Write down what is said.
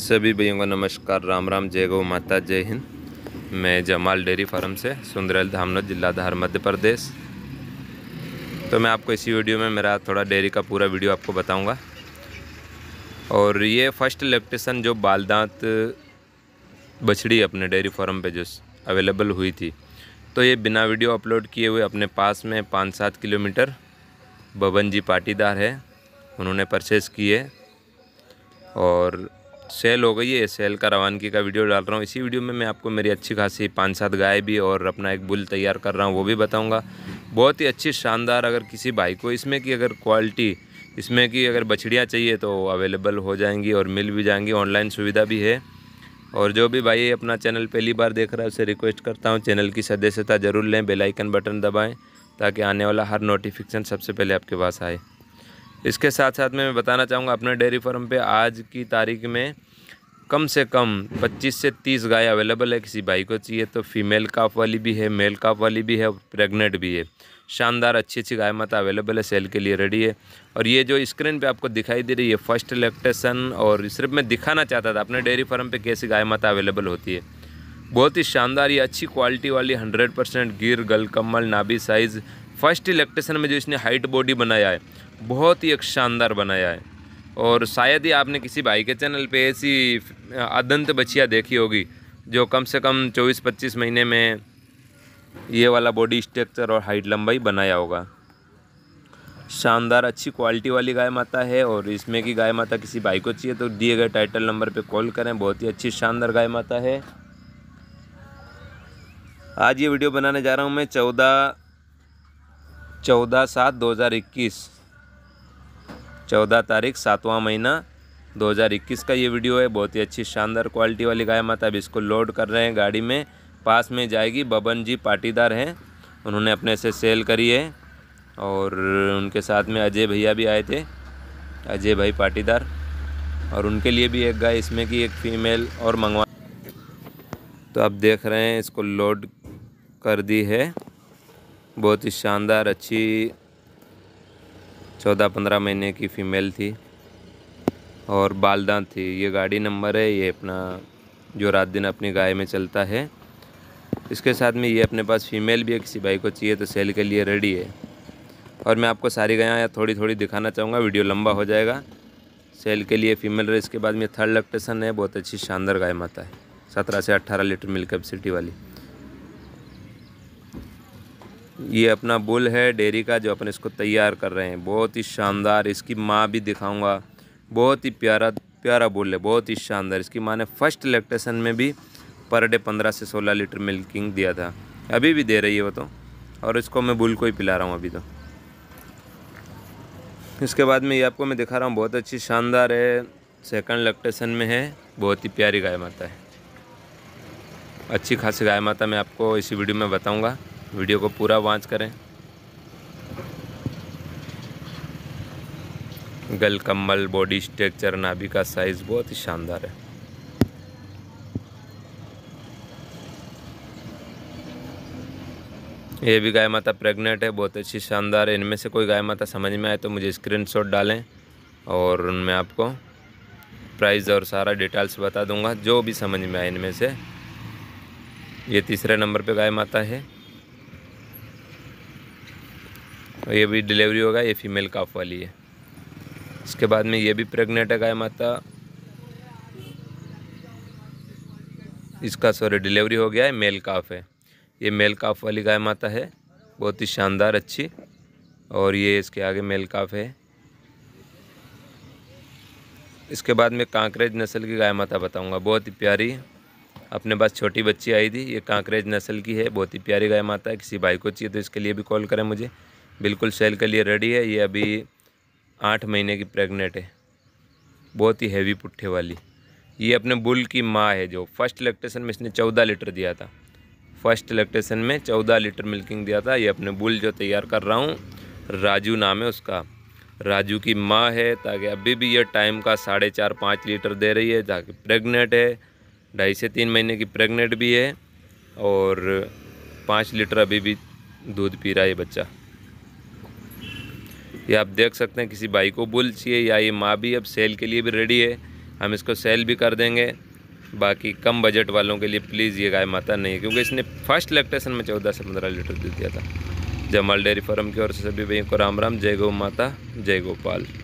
सभी भैयों का नमस्कार राम राम जय गौ माता जय हिंद मैं जमाल डेयरी फार्म से सुंदरल धामनोद जिला धार मध्य प्रदेश तो मैं आपको इसी वीडियो में मेरा थोड़ा डेयरी का पूरा वीडियो आपको बताऊंगा और ये फर्स्ट लेप्टेशन जो बालदांत बछड़ी अपने डेयरी फार्म पे जो अवेलेबल हुई थी तो ये बिना वीडियो अपलोड किए हुए अपने पास में पाँच सात किलोमीटर भवन जी पाटीदार है उन्होंने परचेज़ किए और सेल हो गई है सेल का रवानगी का वीडियो डाल रहा हूँ इसी वीडियो में मैं आपको मेरी अच्छी खासी पाँच सात गाय भी और अपना एक बुल तैयार कर रहा हूँ वो भी बताऊँगा बहुत ही अच्छी शानदार अगर किसी भाई को इसमें की अगर क्वालिटी इसमें की अगर बछड़ियाँ चाहिए तो अवेलेबल हो जाएंगी और मिल भी जाएंगी ऑनलाइन सुविधा भी है और जो भी भाई अपना चैनल पहली बार देख रहा है उसे रिक्वेस्ट करता हूँ चैनल की सदस्यता ज़रूर लें बेलाइकन बटन दबाएँ ताकि आने वाला हर नोटिफिकेशन सबसे पहले आपके पास आए इसके साथ साथ मैं बताना चाहूँगा अपने डेयरी फार्म पे आज की तारीख में कम से कम 25 से 30 गाय अवेलेबल है किसी भाई को चाहिए तो फीमेल काफ वाली भी है मेल काफ वाली भी है प्रेग्नेंट भी है शानदार अच्छी अच्छी गाय माता अवेलेबल है सेल के लिए रेडी है और ये जो स्क्रीन पे आपको दिखाई दे रही है फर्स्ट इलेक्टेशन और सिर्फ मैं दिखाना चाहता था अपने डेयरी फार्म पर कैसी गाय माता अवेलेबल होती है बहुत ही शानदार ये अच्छी क्वालिटी वाली हंड्रेड परसेंट गिर गल कम्बल नाभी साइज़ फर्स्ट इलेक्टेशन में जो इसने हाइट बॉडी बनाया है बहुत ही एक शानदार बनाया है और शायद ही आपने किसी भाई के चैनल पे ऐसी अदंत बछिया देखी होगी जो कम से कम 24-25 महीने में ये वाला बॉडी स्ट्रक्चर और हाइट लंबाई बनाया होगा शानदार अच्छी क्वालिटी वाली गाय माता है और इसमें की गाय माता किसी भाई को चाहिए तो दिए गए टाइटल नंबर पे कॉल करें बहुत ही अच्छी शानदार गाय माता है आज ये वीडियो बनाने जा रहा हूँ मैं चौदह चौदह सात दो हज़ार इक्कीस चौदह तारीख सातवां महीना 2021 का ये वीडियो है बहुत ही अच्छी शानदार क्वालिटी वाली गाय माता अब इसको लोड कर रहे हैं गाड़ी में पास में जाएगी बबन जी पाटीदार हैं उन्होंने अपने से सेल करी है और उनके साथ में अजय भैया भी आए थे अजय भाई पाटीदार और उनके लिए भी एक गाय इसमें की एक फ़ीमेल और मंगवा तो आप देख रहे हैं इसको लोड कर दी है बहुत ही शानदार अच्छी चौदह पंद्रह महीने की फ़ीमेल थी और बालदा थी ये गाड़ी नंबर है ये अपना जो रात दिन अपनी गाय में चलता है इसके साथ में ये अपने पास फ़ीमेल भी है किसी भाई को चाहिए तो सेल के लिए रेडी है और मैं आपको सारी गायें थोड़ी थोड़ी दिखाना चाहूँगा वीडियो लंबा हो जाएगा सेल के लिए फ़ीमेल रेस के बाद में थर्ड लैक्टेशन है बहुत अच्छी शानदार गाय माता है सत्रह से अट्ठारह लीटर मिल्क कैपेसिटी वाली ये अपना बुल है डेयरी का जो अपन इसको तैयार कर रहे हैं बहुत ही शानदार इसकी माँ भी दिखाऊंगा बहुत ही प्यारा प्यारा बुल है बहुत ही शानदार इसकी माँ ने फर्स्ट लेक्टेशन में भी पर डे पंद्रह से सोलह लीटर मिल्किंग दिया था अभी भी दे रही है वो तो और इसको मैं बुल को ही पिला रहा हूँ अभी तो इसके बाद में ये आपको मैं दिखा रहा हूँ बहुत अच्छी शानदार है सेकंड लैक्टेशन में है बहुत ही प्यारी गाय माता है अच्छी खासी गाय माता मैं आपको इसी वीडियो में बताऊँगा वीडियो को पूरा वॉच करें गल कम्बल बॉडी स्ट्रक्चर नाभि का साइज़ बहुत ही शानदार है ये भी गाय माता प्रेग्नेंट है बहुत अच्छी शानदार है इनमें से कोई गाय माता समझ में आए तो मुझे स्क्रीनशॉट डालें और उनमें आपको प्राइस और सारा डिटेल्स बता दूंगा जो भी समझ में आए इनमें से ये तीसरे नंबर पे गाय माता है और ये भी डिलीवरी होगा ये फीमेल काफ वाली है इसके बाद में ये भी प्रेग्नेंट है गाय माता इसका सॉरी डिलीवरी हो गया है मेल काफ है ये मेल काफ वाली गाय माता है बहुत ही शानदार अच्छी और ये इसके आगे मेल काफ है इसके बाद में कांकरेज नस्ल की गाय माता बताऊंगा बहुत ही प्यारी अपने पास छोटी बच्ची आई थी ये कांकरेज नस्ल की है बहुत ही प्यारी गाय माता है किसी भाई को चाहिए तो इसके लिए भी कॉल करें मुझे बिल्कुल सेल के लिए रेडी है ये अभी आठ महीने की प्रेग्नेंट है बहुत ही हैवी पुट्ठे वाली ये अपने बुल की माँ है जो फर्स्ट लैक्टेशन में इसने चौदह लीटर दिया था फर्स्ट लैक्टेशन में चौदह लीटर मिल्किंग दिया था ये अपने बुल जो तैयार कर रहा हूँ राजू नाम है उसका राजू की माँ है ताकि अभी भी ये टाइम का साढ़े चार पाँच लीटर दे रही है ताकि प्रेग्नेंट है ढाई से तीन महीने की प्रेग्नेंट भी है और पाँच लीटर अभी भी दूध पी रहा है बच्चा ये आप देख सकते हैं किसी भाई को बुल चाहिए या ये माँ भी अब सेल के लिए भी रेडी है हम इसको सेल भी कर देंगे बाकी कम बजट वालों के लिए प्लीज़ ये गाय माता नहीं क्योंकि इसने फर्स्ट लैक्टेशन में चौदह से पंद्रह लीटर दे दिया था जमाल डेयरी फार्म की ओर से सभी भाई को राम राम जय गौ माता जय गोपाल